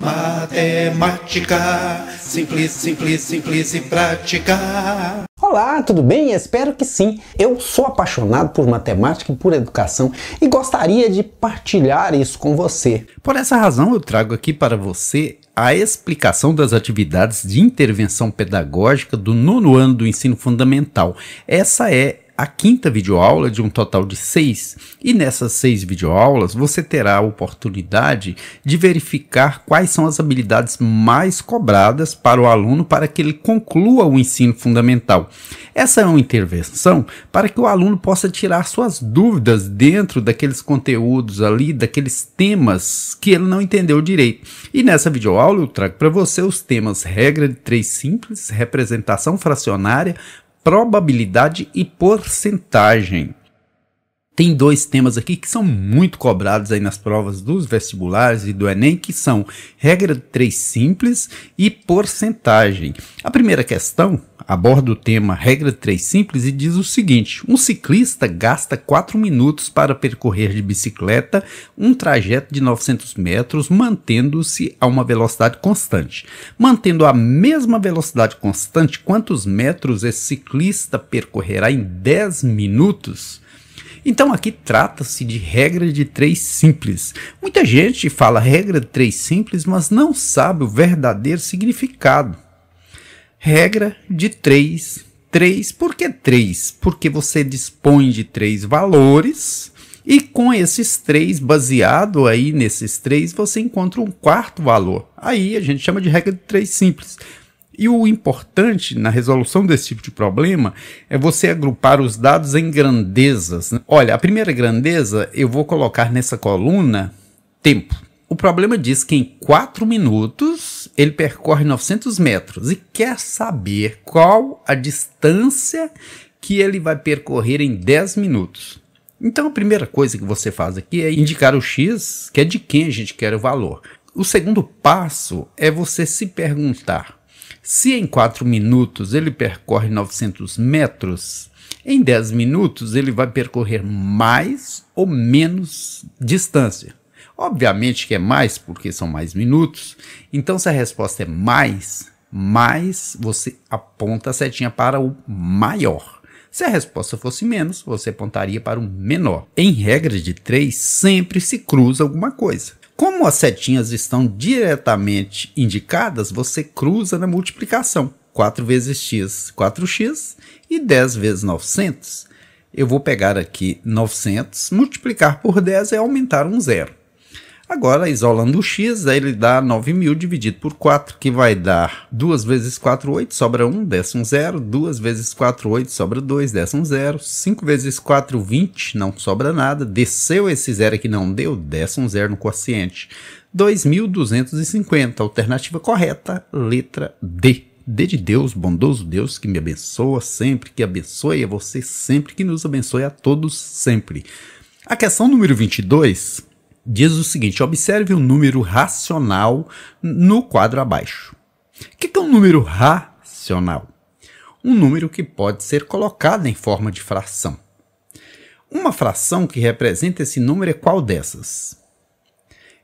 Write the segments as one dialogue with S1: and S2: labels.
S1: Matemática, simples, simples, simples e prática. Olá, tudo bem? Espero que sim. Eu sou apaixonado por matemática e por educação e gostaria de partilhar isso com você. Por essa razão, eu trago aqui para você a explicação das atividades de intervenção pedagógica do nono ano do ensino fundamental. Essa é a quinta videoaula de um total de seis, e nessas seis videoaulas você terá a oportunidade de verificar quais são as habilidades mais cobradas para o aluno para que ele conclua o ensino fundamental. Essa é uma intervenção para que o aluno possa tirar suas dúvidas dentro daqueles conteúdos ali, daqueles temas que ele não entendeu direito. E nessa videoaula eu trago para você os temas regra de três simples, representação fracionária, probabilidade e porcentagem tem dois temas aqui que são muito cobrados aí nas provas dos vestibulares e do Enem, que são regra de três simples e porcentagem. A primeira questão aborda o tema regra de três simples e diz o seguinte: um ciclista gasta 4 minutos para percorrer de bicicleta um trajeto de 900 metros, mantendo-se a uma velocidade constante. Mantendo a mesma velocidade constante, quantos metros esse ciclista percorrerá em 10 minutos? Então aqui trata-se de regra de três simples. Muita gente fala regra de três simples, mas não sabe o verdadeiro significado. Regra de três, três, por que três? Porque você dispõe de três valores e com esses três, baseado aí nesses três, você encontra um quarto valor. Aí a gente chama de regra de três simples. E o importante na resolução desse tipo de problema é você agrupar os dados em grandezas. Né? Olha, a primeira grandeza eu vou colocar nessa coluna tempo. O problema diz que em 4 minutos ele percorre 900 metros e quer saber qual a distância que ele vai percorrer em 10 minutos. Então a primeira coisa que você faz aqui é indicar o x, que é de quem a gente quer o valor. O segundo passo é você se perguntar se em 4 minutos ele percorre 900 metros, em 10 minutos ele vai percorrer mais ou menos distância. Obviamente que é mais, porque são mais minutos. Então, se a resposta é mais, mais você aponta a setinha para o maior. Se a resposta fosse menos, você apontaria para o menor. Em regra de três, sempre se cruza alguma coisa. Como as setinhas estão diretamente indicadas, você cruza na multiplicação. 4 vezes x, 4x e 10 vezes 900. Eu vou pegar aqui 900, multiplicar por 10 é aumentar um zero. Agora, isolando o x, ele dá 9.000 dividido por 4, que vai dar 2 vezes 4, 8, sobra 1, desce um zero. 2 vezes 4, 8, sobra 2, desce um zero. 5 vezes 4, 20, não sobra nada. Desceu esse zero que não deu, desce um zero no quociente. 2.250, alternativa correta, letra D. D de Deus, bondoso Deus, que me abençoa sempre, que abençoe a você sempre, que nos abençoe a todos sempre. A questão número 22 diz o seguinte: observe o um número racional no quadro abaixo. O que é um número racional? Um número que pode ser colocado em forma de fração. Uma fração que representa esse número é qual dessas?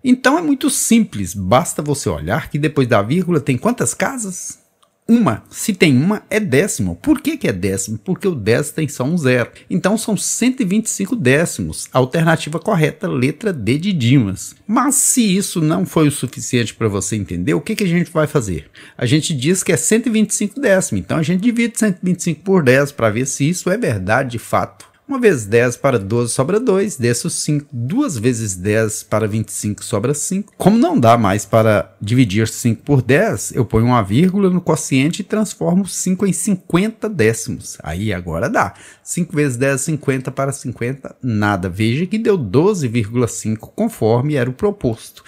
S1: Então é muito simples, basta você olhar que depois da vírgula tem quantas casas? uma. Se tem uma, é décimo. Por que, que é décimo? Porque o 10 tem só um zero. Então são 125 décimos. alternativa correta, letra D de Dimas. Mas se isso não foi o suficiente para você entender, o que, que a gente vai fazer? A gente diz que é 125 décimos. Então a gente divide 125 por 10 para ver se isso é verdade de fato. 1 vezes 10 para 12 sobra 2, desço 5. 2 vezes 10 para 25 sobra 5. Como não dá mais para dividir 5 por 10, eu ponho uma vírgula no quociente e transformo 5 em 50 décimos. Aí agora dá. 5 vezes 10, 50 para 50, nada. Veja que deu 12,5 conforme era o proposto.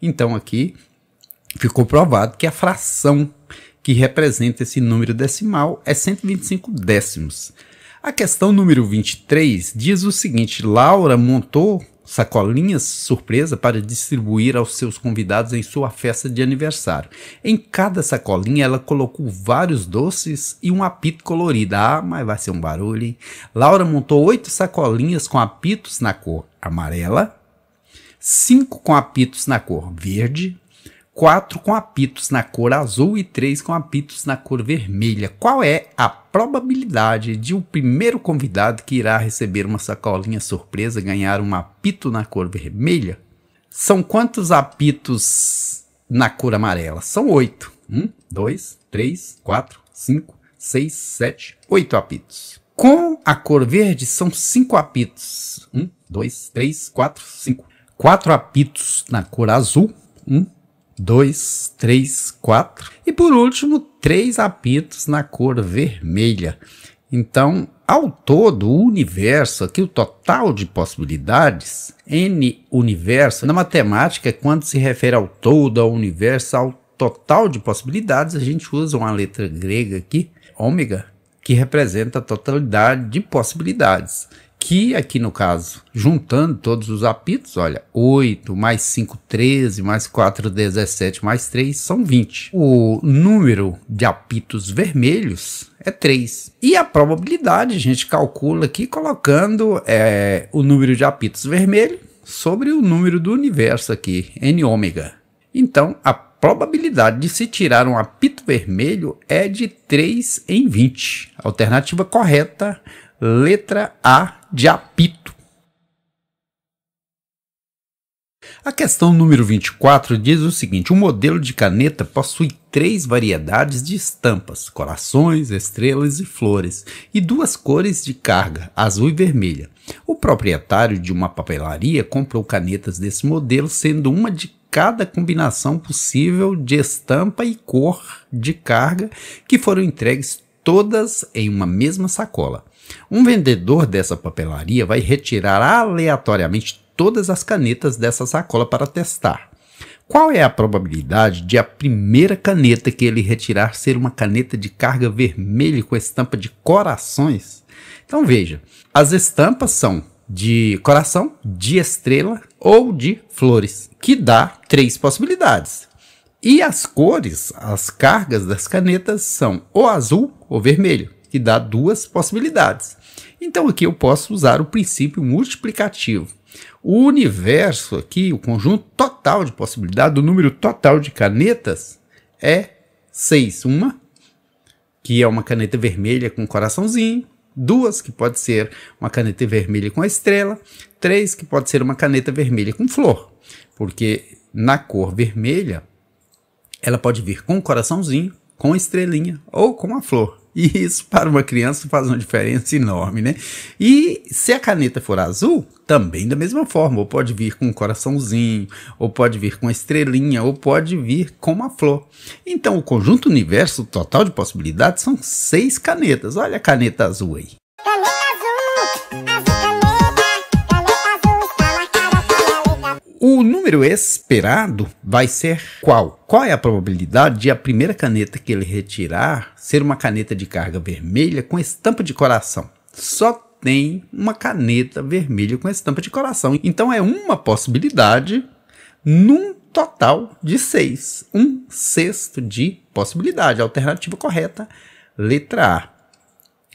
S1: Então aqui ficou provado que a fração que representa esse número decimal é 125 décimos. A questão número 23 diz o seguinte: Laura montou sacolinhas surpresa para distribuir aos seus convidados em sua festa de aniversário. Em cada sacolinha ela colocou vários doces e um apito colorido. Ah, mas vai ser um barulho, hein? Laura montou oito sacolinhas com apitos na cor amarela, cinco com apitos na cor verde, quatro com apitos na cor azul e três com apitos na cor vermelha. Qual é a probabilidade de o um primeiro convidado que irá receber uma sacolinha surpresa ganhar um apito na cor vermelha? São quantos apitos na cor amarela? São oito. Um, dois, três, quatro, cinco, seis, sete, oito apitos. Com a cor verde são cinco apitos. Um, dois, três, quatro, cinco. Quatro apitos na cor azul. Um, 2, 3, 4 e por último, três apitos na cor vermelha. Então, ao todo, o universo, aqui o total de possibilidades, n universo, na matemática, quando se refere ao todo, ao universo, ao total de possibilidades, a gente usa uma letra grega aqui, ômega, que representa a totalidade de possibilidades que aqui no caso, juntando todos os apitos, olha, 8 mais 5, 13, mais 4, 17, mais 3 são 20. O número de apitos vermelhos é 3. E a probabilidade a gente calcula aqui colocando é, o número de apitos vermelho sobre o número do universo aqui, n ômega. Então, a probabilidade de se tirar um apito vermelho é de 3 em 20. Alternativa correta, letra A de apito. A questão número 24 diz o seguinte: o modelo de caneta possui três variedades de estampas, corações, estrelas e flores, e duas cores de carga, azul e vermelha. O proprietário de uma papelaria comprou canetas desse modelo, sendo uma de cada combinação possível de estampa e cor de carga, que foram entregues todas em uma mesma sacola. Um vendedor dessa papelaria vai retirar aleatoriamente todas as canetas dessa sacola para testar. Qual é a probabilidade de a primeira caneta que ele retirar ser uma caneta de carga vermelha com estampa de corações? Então veja, as estampas são de coração, de estrela ou de flores, que dá três possibilidades. E as cores, as cargas das canetas são ou azul ou vermelho que dá duas possibilidades. Então aqui eu posso usar o princípio multiplicativo. O universo aqui, o conjunto total de possibilidades, o número total de canetas é 6. Uma, que é uma caneta vermelha com um coraçãozinho. Duas, que pode ser uma caneta vermelha com a estrela. Três, que pode ser uma caneta vermelha com flor. Porque na cor vermelha, ela pode vir com um coraçãozinho com estrelinha ou com a flor. E isso para uma criança faz uma diferença enorme, né? E se a caneta for azul, também da mesma forma, ou pode vir com um coraçãozinho, ou pode vir com uma estrelinha, ou pode vir com uma flor. Então, o conjunto universo total de possibilidades são seis canetas. Olha a caneta azul aí. Hello. número esperado vai ser qual? Qual é a probabilidade de a primeira caneta que ele retirar ser uma caneta de carga vermelha com estampa de coração? Só tem uma caneta vermelha com estampa de coração. Então é uma possibilidade num total de seis. Um sexto de possibilidade. alternativa correta, letra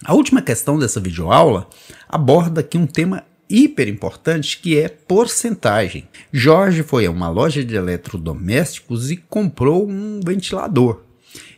S1: A. A última questão dessa videoaula aborda aqui um tema hiper importante que é porcentagem. Jorge foi a uma loja de eletrodomésticos e comprou um ventilador.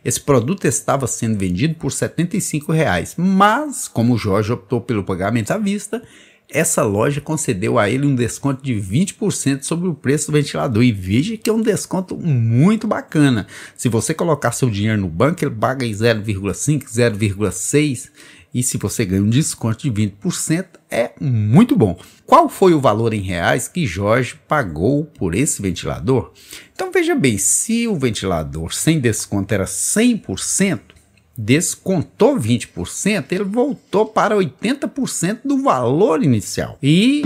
S1: Esse produto estava sendo vendido por R$ 75, reais, mas como Jorge optou pelo pagamento à vista, essa loja concedeu a ele um desconto de 20% sobre o preço do ventilador. E veja que é um desconto muito bacana. Se você colocar seu dinheiro no banco, ele paga em 0,5, 0,6 e se você ganha um desconto de 20%, é muito bom. Qual foi o valor em reais que Jorge pagou por esse ventilador? Então veja bem, se o ventilador sem desconto era 100%, descontou 20%, ele voltou para 80% do valor inicial. E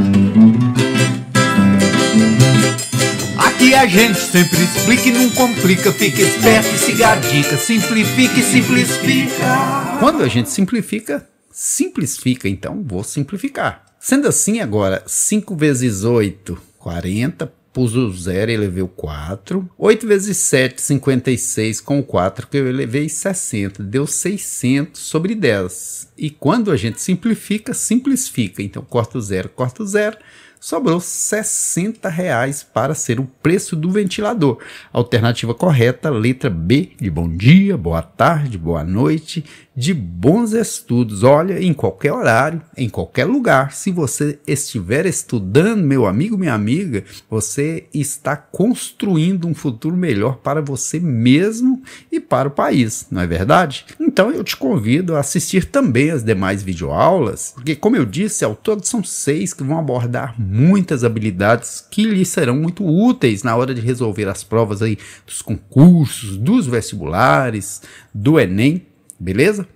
S1: que a gente sempre explica e não complica. Fica esperto e siga a dica. Simplifique, simplifica. Quando a gente simplifica, simplifica. Então vou simplificar. Sendo assim, agora 5 vezes 8, 40. Pus o zero, elevei o 4. 8 vezes 7, 56, com o 4, que eu elevei 60. Deu 600 sobre 10. E quando a gente simplifica, simplifica. Então, corta o zero, corta o zero. Sobrou 60 reais para ser o preço do ventilador. Alternativa correta, letra B, de bom dia, boa tarde, boa noite, de bons estudos. Olha, em qualquer horário, em qualquer lugar, se você estiver estudando, meu amigo, minha amiga, você está construindo um futuro melhor para você mesmo e para o país, não é verdade? Então eu te convido a assistir também as demais videoaulas, porque, como eu disse, ao todo são seis que vão abordar muitas habilidades que lhe serão muito úteis na hora de resolver as provas aí dos concursos, dos vestibulares, do Enem, beleza?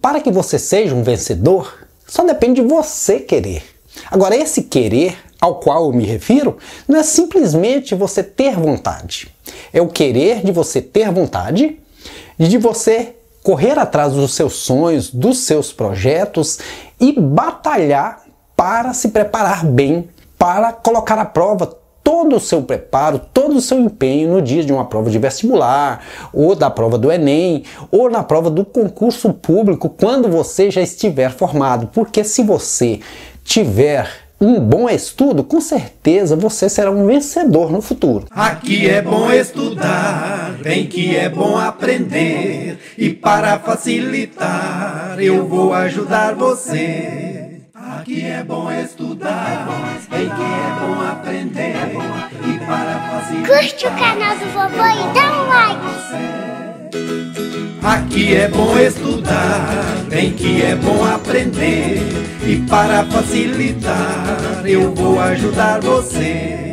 S1: Para que você seja um vencedor, só depende de você querer. Agora, esse querer ao qual eu me refiro não é simplesmente você ter vontade. É o querer de você ter vontade e de você correr atrás dos seus sonhos, dos seus projetos e batalhar para se preparar bem, para colocar à prova todo o seu preparo, todo o seu empenho no dia de uma prova de vestibular, ou da prova do Enem, ou na prova do concurso público, quando você já estiver formado. Porque se você tiver um bom estudo, com certeza você será um vencedor no futuro. Aqui é bom estudar, bem que é bom aprender, e para facilitar eu vou ajudar você. Aqui é bom estudar, bem que é bom aprender, e para facilitar. Curte o canal do vovô e dá um like. Aqui é bom estudar, bem que é bom aprender. E para facilitar, eu vou ajudar você.